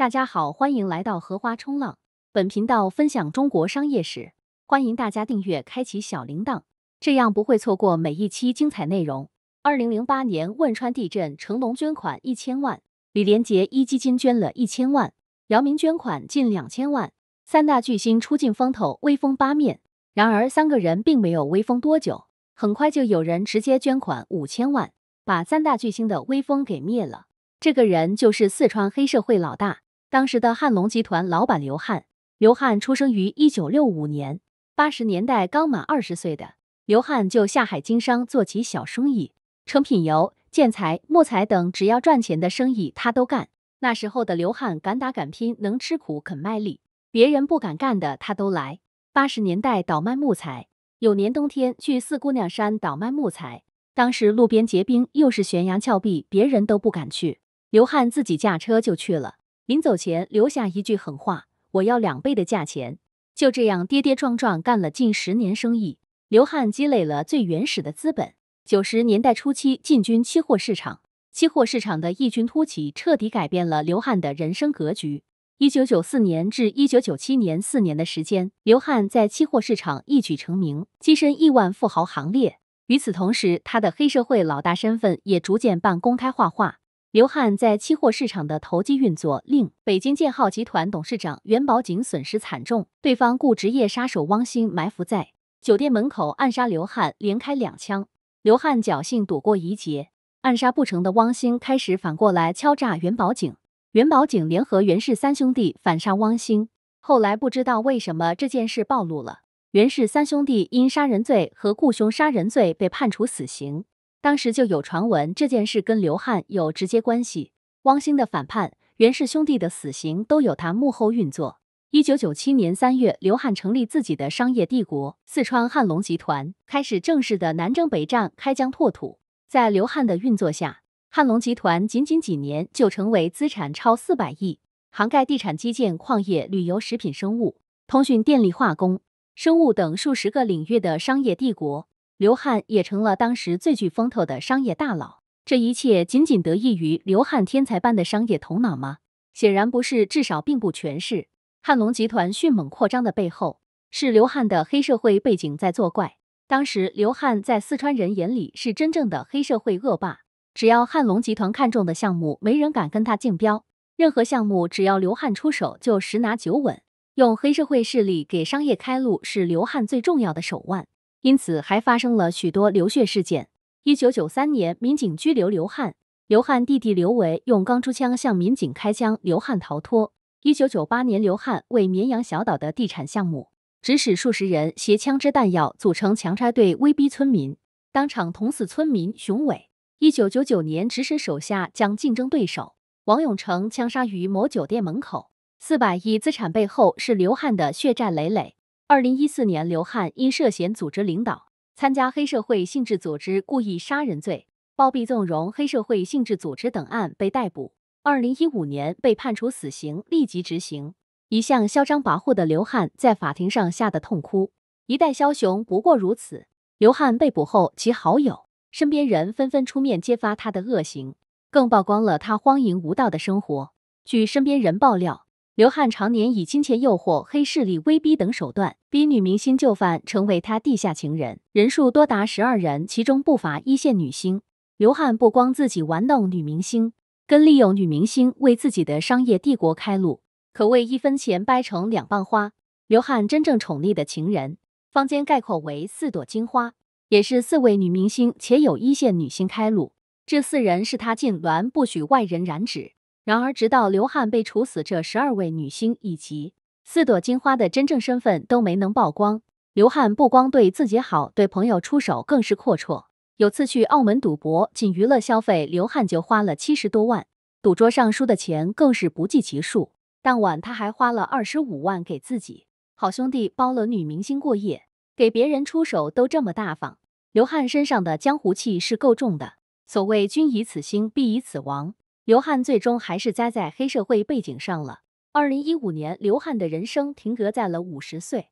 大家好，欢迎来到荷花冲浪。本频道分享中国商业史，欢迎大家订阅，开启小铃铛，这样不会错过每一期精彩内容。二零零八年汶川地震，成龙捐款一千万，李连杰一基金捐了一千万，姚明捐款近两千万，三大巨星出尽风头，威风八面。然而，三个人并没有威风多久，很快就有人直接捐款五千万，把三大巨星的威风给灭了。这个人就是四川黑社会老大。当时的汉龙集团老板刘汉，刘汉出生于一九六五年，八十年代刚满二十岁的刘汉就下海经商，做起小生意，成品油、建材、木材等只要赚钱的生意他都干。那时候的刘汉敢打敢拼，能吃苦，肯卖力，别人不敢干的他都来。八十年代倒卖木材，有年冬天去四姑娘山倒卖木材，当时路边结冰，又是悬崖峭壁，别人都不敢去，刘汉自己驾车就去了。临走前留下一句狠话：“我要两倍的价钱。”就这样跌跌撞撞干了近十年生意，刘汉积累了最原始的资本。九十年代初期进军期货市场，期货市场的异军突起彻底改变了刘汉的人生格局。一九九四年至一九九七年四年的时间，刘汉在期货市场一举成名，跻身亿万富豪行列。与此同时，他的黑社会老大身份也逐渐半公开化。刘汉在期货市场的投机运作，令北京建浩集团董事长袁宝景损失惨重。对方雇职业杀手汪兴埋伏在酒店门口暗杀刘汉，连开两枪，刘汉侥幸躲过一劫。暗杀不成的汪兴开始反过来敲诈袁宝景，袁宝景联合袁氏三兄弟反杀汪兴。后来不知道为什么这件事暴露了，袁氏三兄弟因杀人罪和雇凶杀人罪被判处死刑。当时就有传闻，这件事跟刘汉有直接关系。汪星的反叛、袁氏兄弟的死刑都有他幕后运作。一九九七年三月，刘汉成立自己的商业帝国——四川汉龙集团，开始正式的南征北战、开疆拓土。在刘汉的运作下，汉龙集团仅仅几年就成为资产超四百亿、涵盖地产、基建、矿业、旅游、食品、生物、通讯、电力、化工、生物等数十个领域的商业帝国。刘汉也成了当时最具风头的商业大佬。这一切仅仅得益于刘汉天才般的商业头脑吗？显然不是，至少并不全是。汉龙集团迅猛扩张的背后，是刘汉的黑社会背景在作怪。当时，刘汉在四川人眼里是真正的黑社会恶霸。只要汉龙集团看中的项目，没人敢跟他竞标。任何项目，只要刘汉出手，就十拿九稳。用黑社会势力给商业开路，是刘汉最重要的手腕。因此，还发生了许多流血事件。一九九三年，民警拘留刘汉，刘汉弟弟刘维用钢珠枪向民警开枪，刘汉逃脱。一九九八年，刘汉为绵阳小岛的地产项目，指使数十人携枪支弹药组成强拆队，威逼村民，当场捅死村民熊伟。一九九九年，指使手下将竞争对手王永成枪杀于某酒店门口。四百亿资产背后是刘汉的血债累累。二零一四年，刘汉因涉嫌组织领导参加黑社会性质组织、故意杀人罪、包庇纵容黑社会性质组织等案被逮捕。二零一五年被判处死刑，立即执行。一向嚣张跋扈的刘汉在法庭上吓得痛哭，一代枭雄不过如此。刘汉被捕后，其好友、身边人纷纷出面揭发他的恶行，更曝光了他荒淫无道的生活。据身边人爆料。刘汉常年以金钱诱惑、黑势力威逼等手段，逼女明星就范，成为他地下情人，人数多达十二人，其中不乏一线女星。刘汉不光自己玩弄女明星，更利用女明星为自己的商业帝国开路，可谓一分钱掰成两半花。刘汉真正宠溺的情人，坊间概括为四朵金花，也是四位女明星，且有一线女星开路。这四人是他进栾不许外人染指。然而，直到刘汉被处死，这十二位女星以及四朵金花的真正身份都没能曝光。刘汉不光对自己好，对朋友出手更是阔绰。有次去澳门赌博，仅娱乐消费，刘汉就花了七十多万，赌桌上输的钱更是不计其数。当晚他还花了二十五万给自己好兄弟包了女明星过夜，给别人出手都这么大方，刘汉身上的江湖气是够重的。所谓君以此兴，必以此亡。刘汉最终还是栽在黑社会背景上了。二零一五年，刘汉的人生停格在了五十岁。